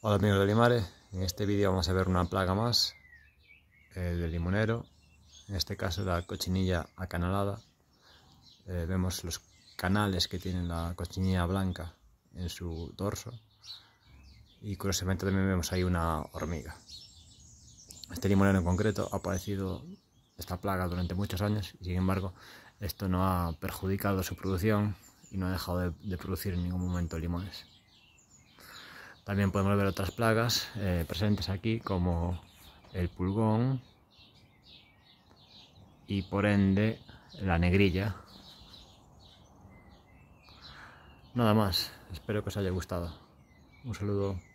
Hola amigos de Limares, en este vídeo vamos a ver una plaga más eh, del limonero, en este caso la cochinilla acanalada. Eh, vemos los canales que tiene la cochinilla blanca en su dorso y curiosamente también vemos ahí una hormiga. Este limonero en concreto ha aparecido esta plaga durante muchos años y sin embargo esto no ha perjudicado su producción y no ha dejado de, de producir en ningún momento limones. También podemos ver otras plagas eh, presentes aquí como el pulgón y por ende la negrilla. Nada más, espero que os haya gustado. Un saludo.